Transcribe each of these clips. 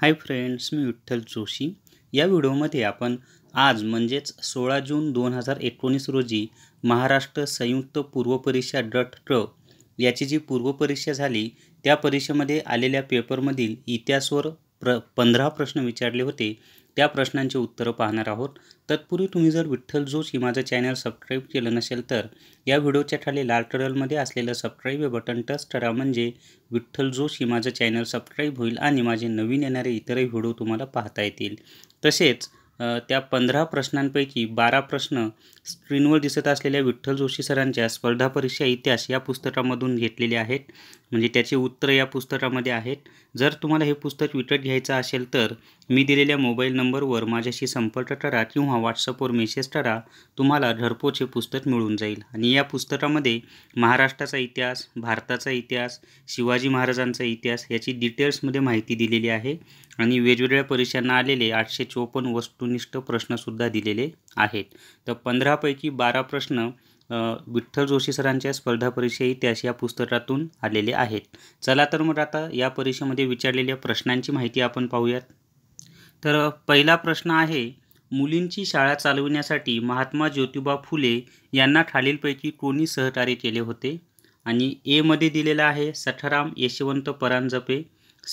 हाय friends मी विठ्ठल जोशी या व्हिडिओमध्ये आपण आज म्हणजेच सोळा जून दोन हजार एकोणीस रोजी महाराष्ट्र संयुक्त पूर्व परीक्षा डट ट्र याची जी पूर्वपरीक्षा झाली त्या परीक्षेमध्ये आलेल्या पेपरमधील इतिहासवर प्र पंधरा प्रश्न विचारले होते त्या प्रश्नांची उत्तरं पाहणार आहोत तत्पूर्वी तुम्ही जर विठ्ठल जोश ही माझं चॅनल सबस्क्राईब केलं नसेल तर या व्हिडिओच्या खाली लाल टरलमध्ये असलेलं सबस्क्राईब हे बटन टच करा म्हणजे विठ्ठल जोश ही माझं चॅनल सबस्क्राईब होईल आणि माझे नवीन येणारे इतरही व्हिडिओ तुम्हाला पाहता येतील तसेच त्या पंधरा प्रश्नांपैकी बारा प्रश्न स्क्रीनवर दिसत असलेल्या विठ्ठल जोशी सरांच्या स्पर्धा परीक्षा इतिहास या पुस्तकामधून घेतलेले आहेत म्हणजे त्याचे उत्तर या पुस्तकामध्ये आहेत जर तुम्हाला हे पुस्तक विकत घ्यायचं असेल तर मी दिलेल्या मोबाईल नंबरवर माझ्याशी संपर्क करा किंवा व्हॉट्सअपवर मेसेज करा तुम्हाला घरपोच हे पुस्तक मिळून जाईल आणि या पुस्तकामध्ये महाराष्ट्राचा इतिहास भारताचा इतिहास शिवाजी महाराजांचा इतिहास याची डिटेल्समध्ये माहिती दिलेली आहे आणि वेगवेगळ्या परीक्षांना आलेले आठशे चोपन्न वस्तुनिष्ठ प्रश्नसुद्धा दिलेले आहेत तर पंधरापैकी बारा प्रश्न विठ्ठल जोशी सरांच्या स्पर्धा परीक्षेही ही या पुस्तकातून आलेले आहेत चला तर मग आता या परीक्षेमध्ये विचारलेल्या प्रश्नांची माहिती आपण पाहूयात तर पहिला प्रश्न आहे मुलींची शाळा चालविण्यासाठी महात्मा ज्योतिबा फुले यांना खालीलपैकी कोणी सहकार्य केले होते आणि एमध्ये दिलेला आहे सठाराम यशवंत परांजपे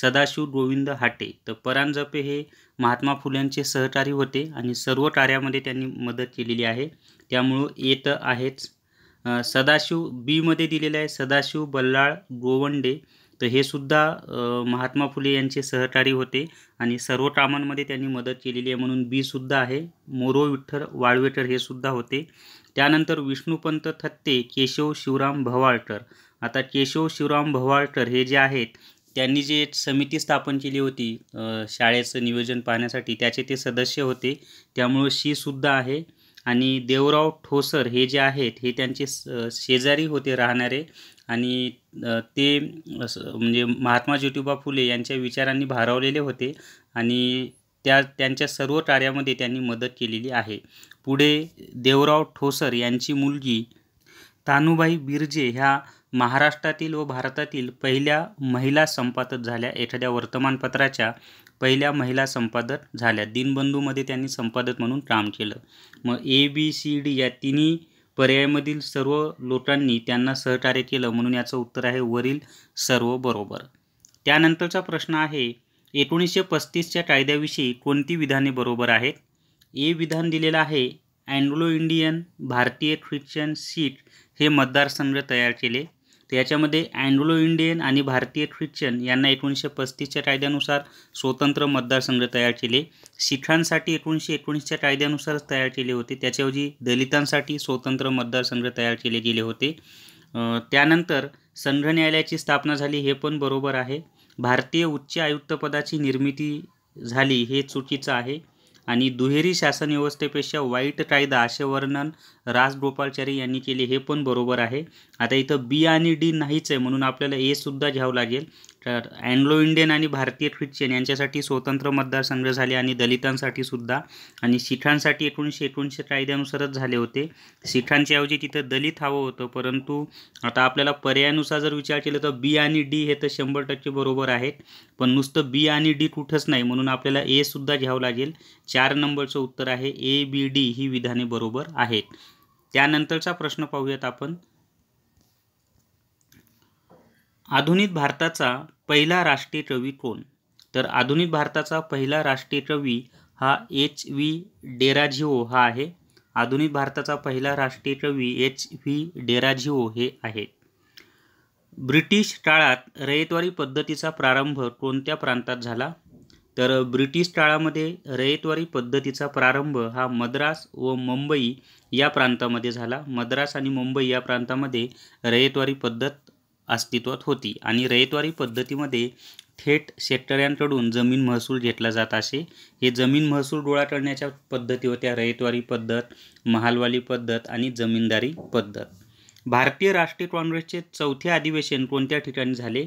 सदाशिव गोविंद हाटे तर परांजपे हे महात्मा फुल्यांचे सहकारी होते आणि सर्व कार्यामध्ये त्यांनी मदत केलेली आहे त्यामुळं येत आहेच सदाशिव बीमध्ये दिलेलं आहे सदाशिव बल्लाळ गोवंडे तर हे सुद्धा महात्मा फुले यांचे सहकारी होते आणि सर्व कामांमध्ये त्यांनी मदत केलेली आहे म्हणून बीसुद्धा आहे मोरो विठ्ठल वाळवेटर हे सुद्धा होते त्यानंतर विष्णुपंत थत्ते केशव शिवराम भवाळकर आता केशव शिवराम भवाळकर हे जे आहेत त्यांनी जे समिती स्थापन केली होती शाळेचं नियोजन पाहण्यासाठी त्याचे ते सदस्य होते त्यामुळं शीसुद्धा आहे आणि देवराव ठोसर हे जे आहेत हे त्यांचे शेजारी होते राहणारे आणि ते म्हणजे महात्मा ज्योतिबा फुले यांच्या विचारांनी भारवलेले होते आणि त्या त्यांच्या सर्व कार्यामध्ये त्यांनी मदत केलेली आहे पुढे देवराव ठोसर यांची मुलगी तानुबाई बिर्जे ह्या महाराष्ट्रातील व भारतातील पहिल्या महिला संपादक झाल्या एखाद्या वर्तमानपत्राच्या पहिल्या महिला संपादक झाल्या दिनबंधूमध्ये त्यांनी संपादक म्हणून काम केलं मग ए बी सी डी या तिन्ही पर्यायामधील सर्व लोकांनी त्यांना सहकार्य केलं म्हणून याचं उत्तर आहे वरील सर्व बरोबर त्यानंतरचा प्रश्न आहे एकोणीसशे पस्तीसच्या कायद्याविषयी कोणती विधाने बरोबर आहेत ए विधान दिलेलं आहे अँग्लो इंडियन भारतीय ख्रिश्चन सीट हे मतदारसंघ तयार केले तर याच्यामध्ये अँग्लो इंडियन आणि भारतीय ख्रिश्चन यांना एकोणीसशे पस्तीसच्या कायद्यानुसार स्वतंत्र मतदारसंघ तयार केले शिखांसाठी एकोणीसशे एकोणीसच्या कायद्यानुसारच तयार केले होते त्याच्याऐवजी दलितांसाठी स्वतंत्र मतदारसंघ तयार केले गेले होते त्यानंतर संघ न्यायालयाची स्थापना झाली हे पण बरोबर आहे भारतीय उच्च आयुक्तपदाची निर्मिती झाली हे चुकीचं आहे आणि दुहेरी शासन व्यवस्थेपेक्षा वाईट कायदा असे वर्णन राजगोपालचारी यांनी केले हे पण बरोबर आहे आता इथं बी आणि डी नाहीच आहे म्हणून आपल्याला ए सुद्धा घ्यावं लागेल तर अँग्लो इंडियन आणि भारतीय ख्रिश्चन यांच्यासाठी स्वतंत्र मतदारसंघ झाले आणि दलितांसाठी सुद्धा आणि शिखांसाठी एकोणीसशे एकोणीसशे कायद्यानुसारच झाले होते शिखांच्याऐवजी ऐवजी तिथं दलित हवं होतं परंतु आता आपल्याला पर्यायानुसार जर विचार केला तर बी आणि डी हे तर शंभर टक्के बरोबर आहेत पण नुसतं बी आणि डी कुठंच नाही म्हणून आपल्याला एसुद्धा घ्यावं लागेल चार नंबरचं उत्तर आहे ए बी डी ही विधाने बरोबर आहेत त्यानंतरचा प्रश्न पाहूयात आपण आधुनिक भारताचा पहिला राष्ट्रीय कवी कोण तर आधुनिक भारताचा पहिला राष्ट्रीय कवी हा एच व्ही डेराझिओ हा आहे आधुनिक भारताचा पहिला राष्ट्रीय कवी एच व्ही डेराझिओ हे आहे ब्रिटिश काळात रयतवारी पद्धतीचा प्रारंभ कोणत्या प्रांतात झाला तर ब्रिटिश काळामध्ये रयतवारी पद्धतीचा प्रारंभ हा मद्रास व मुंबई या प्रांतामध्ये झाला मद्रास आणि मुंबई या प्रांतामध्ये रयतवारी पद्धत अस्तित्वात होती आणि रयतवारी पद्धतीमध्ये थेट शेतकऱ्यांकडून जमीन महसूल घेतला जात असे हे जमीन महसूल गोळा करण्याच्या पद्धती होत्या रयतवारी पद्धत महालवाली पद्धत आणि जमीनदारी पद्धत भारतीय राष्ट्रीय काँग्रेसचे चौथे अधिवेशन कोणत्या ठिकाणी झाले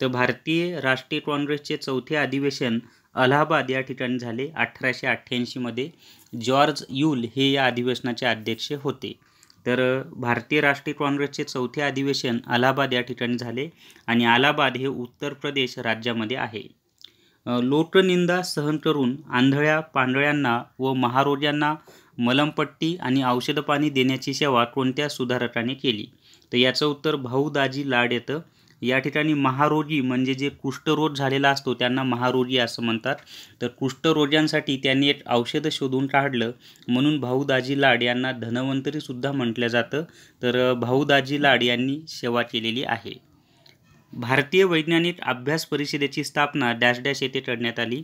तर भारतीय राष्ट्रीय काँग्रेसचे चौथे अधिवेशन अलाहाबाद या ठिकाणी झाले अठराशे अठ्ठ्याऐंशीमध्ये जॉर्ज यूल हे या अधिवेशनाचे अध्यक्ष होते तर भारतीय राष्ट्रीय काँग्रेसचे चौथे अधिवेशन अलाहाबाद या ठिकाणी झाले आणि अलाहाबाद हे उत्तर प्रदेश राज्यामध्ये आहे लोकनिंदा सहन करून आंधळ्या पांढळ्यांना व महारोग्यांना मलमपट्टी आणि औषधपाणी देण्याची सेवा कोणत्या सुधारकाने केली तर याचं उत्तर भाऊ दाजी लाड येतं या ठिकाणी महारोगी म्हणजे जे कुष्ठरोज झालेला असतो त्यांना महारोगी असं म्हणतात तर कुष्ठरोजांसाठी त्यांनी एक औषध शोधून काढलं म्हणून भाऊदाजी लाड यांना धनवंतरीसुद्धा म्हटलं जातं तर भाऊदाजी लाड यांनी सेवा केलेली आहे भारतीय वैज्ञानिक अभ्यास परिषदेची स्थापना डॅश डॅश येथे करण्यात आली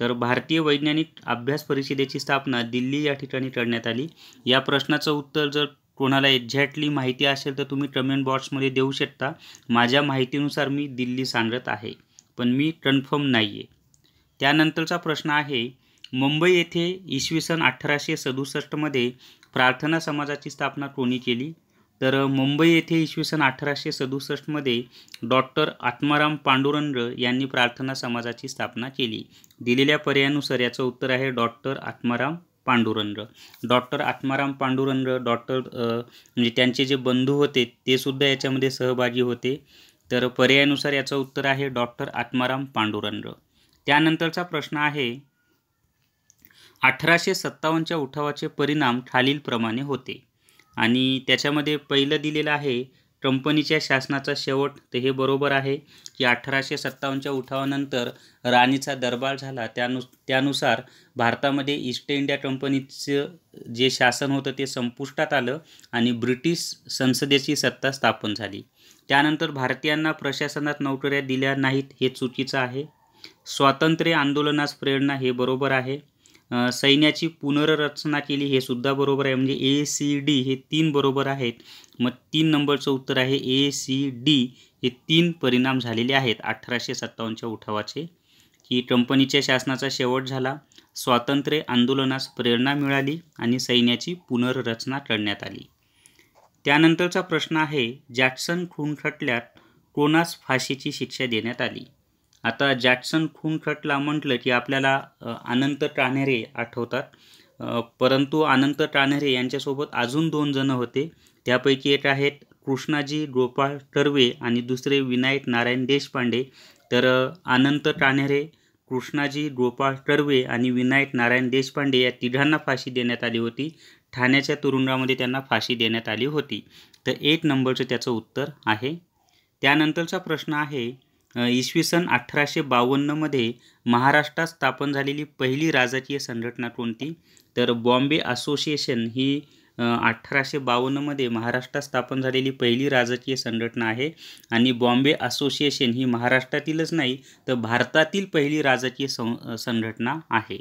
तर भारतीय वैज्ञानिक अभ्यास परिषदेची स्थापना दिल्ली या ठिकाणी करण्यात आली या प्रश्नाचं उत्तर जर कोणाला एक्झॅक्टली माहिती असेल तर तुम्ही कमेंट बॉक्समध्ये देऊ शकता माझ्या माहितीनुसार मी दिल्ली सांगत आहे पण मी कन्फर्म नाही आहे त्यानंतरचा प्रश्न आहे मुंबई येथे इसवी सन अठराशे सदुसष्टमध्ये प्रार्थना समाजाची स्थापना कोणी केली तर मुंबई येथे इसवी सन अठराशे सदुसष्टमध्ये डॉक्टर आत्माराम पांडुरंग यांनी प्रार्थना समाजाची स्थापना केली दिलेल्या पर्यायानुसार याचं उत्तर आहे doctor Atmaram Pandurang doctor Atmaram Pandurang doctor म्हणजे त्यांचे जे बंधू होते ते सुद्धा याच्यामध्ये सहभागी होते तर पर्यायानुसार याचं उत्तर आहे डॉक्टर आत्माराम पांडुरंग त्यानंतरचा प्रश्न आहे अठराशे सत्तावन्नच्या उठावाचे परिणाम खालीलप्रमाणे होते आणि त्याच्यामध्ये पहिलं दिलेलं आहे कंपनीच्या शासनाचा शेवट तर हे बरोबर आहे की अठराशे सत्तावन्नच्या उठावानंतर राणीचा दरबार झाला त्यानु त्यानुसार भारतामध्ये ईस्ट इंडिया कंपनीचं जे शासन होतं ते संपुष्टात आलं आणि ब्रिटिश संसदेची सत्ता स्थापन झाली त्यानंतर भारतीयांना प्रशासनात नोकऱ्या दिल्या नाहीत हे चुकीचं आहे स्वातंत्र्य आंदोलनास प्रेरणा हे बरोबर आहे सैन्याची पुनर्रचना केली हे सुद्धा बरोबर आहे म्हणजे ए सी डी हे तीन बरोबर आहेत मग तीन नंबरचं उत्तर आहे ए सी डी हे तीन परिणाम झालेले आहेत अठराशे सत्तावन्नच्या उठावाचे की कंपनीच्या शासनाचा शेवट झाला स्वातंत्र्य आंदोलनास प्रेरणा मिळाली आणि सैन्याची पुनर्रचना करण्यात आली त्यानंतरचा प्रश्न आहे जॅक्सन खून खटल्यात कोणास फाशीची शिक्षा देण्यात आली आता जॅक्सन खून खटला म्हटलं की आपल्याला अनंत टाणेरे आठवतात परंतु अनंत टाणेरे यांच्यासोबत अजून दोन जण होते त्यापैकी एक आहेत कृष्णाजी गोपाळ टर्वे आणि दुसरे विनायक नारायण देशपांडे तर अनंत टाणेरे कृष्णाजी गोपाळ टर्वे आणि विनायक नारायण देशपांडे या तिघांना फाशी देण्यात आली होती ठाण्याच्या तुरुंगामध्ये त्यांना फाशी देण्यात आली होती तर एक नंबरचं त्याचं उत्तर आहे त्यानंतरचा प्रश्न आहे इसवी सन अठराशे बावन्नमध्ये महाराष्ट्रात स्थापन झालेली पहिली राजकीय संघटना कोणती तर बॉम्बे असोसिएशन ही अठराशे बावन्नमध्ये महाराष्ट्रात स्थापन झालेली पहिली राजकीय संघटना आहे आणि बॉम्बे असोसिएशन ही महाराष्ट्रातीलच नाही तर भारतातील पहिली राजकीय सं संघटना आहे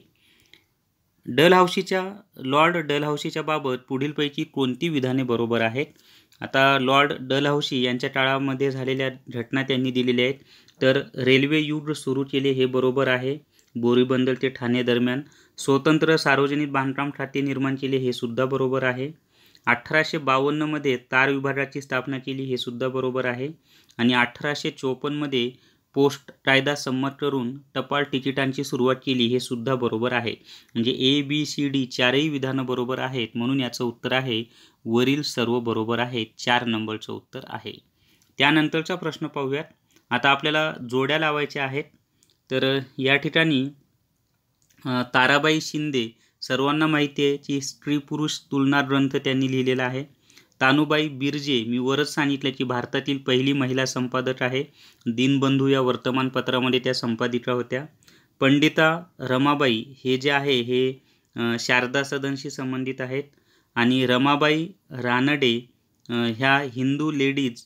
डलहाौशीच्या लॉर्ड डलहाौशीच्या बाबत पुढीलपैकी कोणती विधाने बरोबर आहेत आता लॉर्ड डलहौशी यांच्या टाळामध्ये झालेल्या घटना त्यांनी दिलेल्या आहेत तर रेल्वे युग सुरू केले हे बरोबर आहे बोरीबंदर ते ठाणे दरम्यान स्वतंत्र सार्वजनिक बांधकाम खाते निर्माण केले हे सुद्धा बरोबर आहे अठराशे बावन्नमध्ये तार विभागाची स्थापना केली हे सुद्धा बरोबर आहे आणि अठराशे चोपन्नमध्ये पोस्ट कायदा संमत करून टपाल तिकिटांची सुरुवात केली हे सुद्धा बरोबर आहे म्हणजे ए बी सी डी चारही विधानं बरोबर आहेत म्हणून याचं उत्तर आहे वरील सर्व बरोबर आहे चार नंबरचं उत्तर आहे त्यानंतरचा प्रश्न पाहूयात आता आपल्याला जोड्या लावायच्या आहेत तर या ठिकाणी ताराबाई शिंदे सर्वांना माहिती आहे की स्त्री पुरुष तुलना ग्रंथ त्यांनी लिहिलेला आहे तानुबाई बिर्जे मी वरच सांगितलं की भारतातील पहिली महिला संपादक आहे दीनबंधू या वर्तमानपत्रामध्ये त्या संपादिका होत्या पंडिता रमाबाई हे जे आहे हे शारदा सदनशी संबंधित आहेत आणि रमाबाई रानडे ह्या हिंदू लेडीज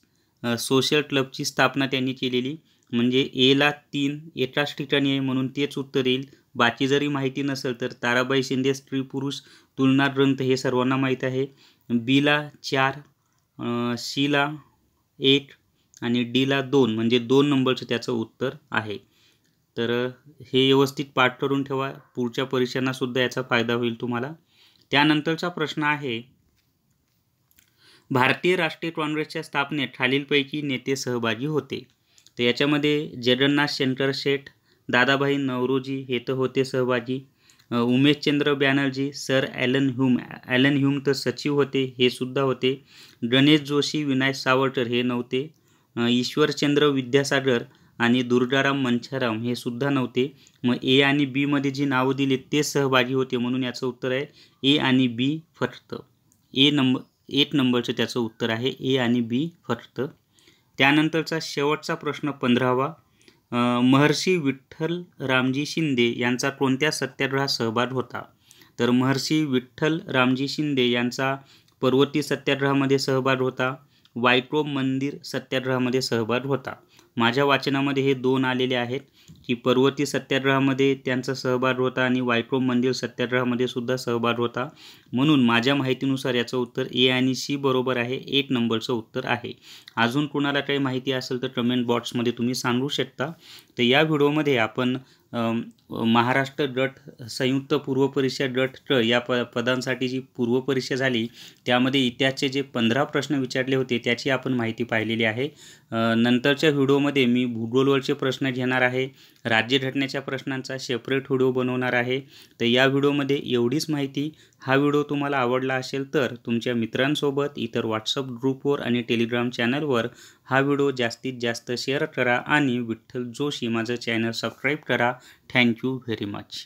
सोशल क्लबची स्थापना त्यांनी केलेली म्हणजे एला तीन एकाच ठिकाणी आहे म्हणून तेच उत्तर येईल बाकी जरी माहिती नसेल तर ताराबाई शिंदे स्त्री पुरुष तुलना ग्रंथ हे सर्वांना माहीत आहे बीला चार सीला एक आणि डीला दोन म्हणजे दोन नंबरचं त्याचं उत्तर आहे तर हे व्यवस्थित पाठ करून ठेवा पुढच्या परीक्षांनासुद्धा याचा फायदा होईल तुम्हाला त्यानंतरचा प्रश्न आहे भारतीय राष्ट्रीय काँग्रेसच्या स्थापनेत खालीलपैकी नेते सहभागी होते तर याच्यामध्ये जगन्नाथ शंकर शेठ दादाभाई नवरोजी हे तर होते सहभागी Umeshchandra Banerjee sir Allan Hume Allan Hume तर सचिव होते हे सुद्धा होते गणेश जोशी विनायक सावरकर हे नव्हते ईश्वरचंद्र विद्यासागर आणि दुर्गाराम मंचाराम हे सुद्धा नव्हते मग ए आणि बीमध्ये जी नावं दिली ते सहभागी होते म्हणून याचं उत्तर आहे ए आणि बी फक्त ए नंबर एक नंबरचं त्याचं उत्तर आहे ए आणि बी फक्त त्यानंतरचा शेवटचा प्रश्न पंधरावा महर्षी विठ्ठल रामजी शिंदे यांचा कोणत्या सत्याग्रहात सहभाग होता तर महर्षी विठ्ठल रामजी शिंदे यांचा पर्वती सत्याग्रहामध्ये सहभाग होता वायक्रो मंदिर सत्याग्रहामध्ये सहभाग होता माझ्या वाचनामध्ये हे दोन आलेले आहेत की पर्वती सत्याग्रहामध्ये त्यांचा सहभाग होता आणि वायक्रो मंदिर सत्याग्रहामध्ये सुद्धा सहभाग होता म्हणून माझ्या माहितीनुसार याचं उत्तर ए आणि सी बरोबर आहे एक नंबरचं उत्तर आहे अजून कुणाला काही माहिती असेल तर कमेंट बॉक्समध्ये तुम्ही सांगू शकता तर या व्हिडिओमध्ये आपण महाराष्ट्र गट संयुक्त पूर्व परीक्षा गट क या प पदांसाठी जी पूर्व परीक्षा झाली त्यामध्ये इतिहासचे जे पंधरा प्रश्न विचारले होते त्याची आपण माहिती पाहिलेली आहे नंतरच्या व्हिडिओमध्ये मी भूगोलवरचे प्रश्न घेणार आहे राज्यघटनेच्या प्रश्नांचा सेपरेट व्हिडिओ बनवणार आहे तर या व्हिडिओमध्ये एवढीच माहिती हा व्हिडिओ तुम्हाला आवडला असेल तर तुमच्या मित्रांसोबत इतर व्हॉट्सअप ग्रुपवर आणि टेलिग्राम चॅनलवर हा व्हिडिओ जास्तीत जास्त शेअर करा आणि विठ्ठल जोशी माझं चॅनल सबस्क्राईब करा थँक्यू व्हेरी मच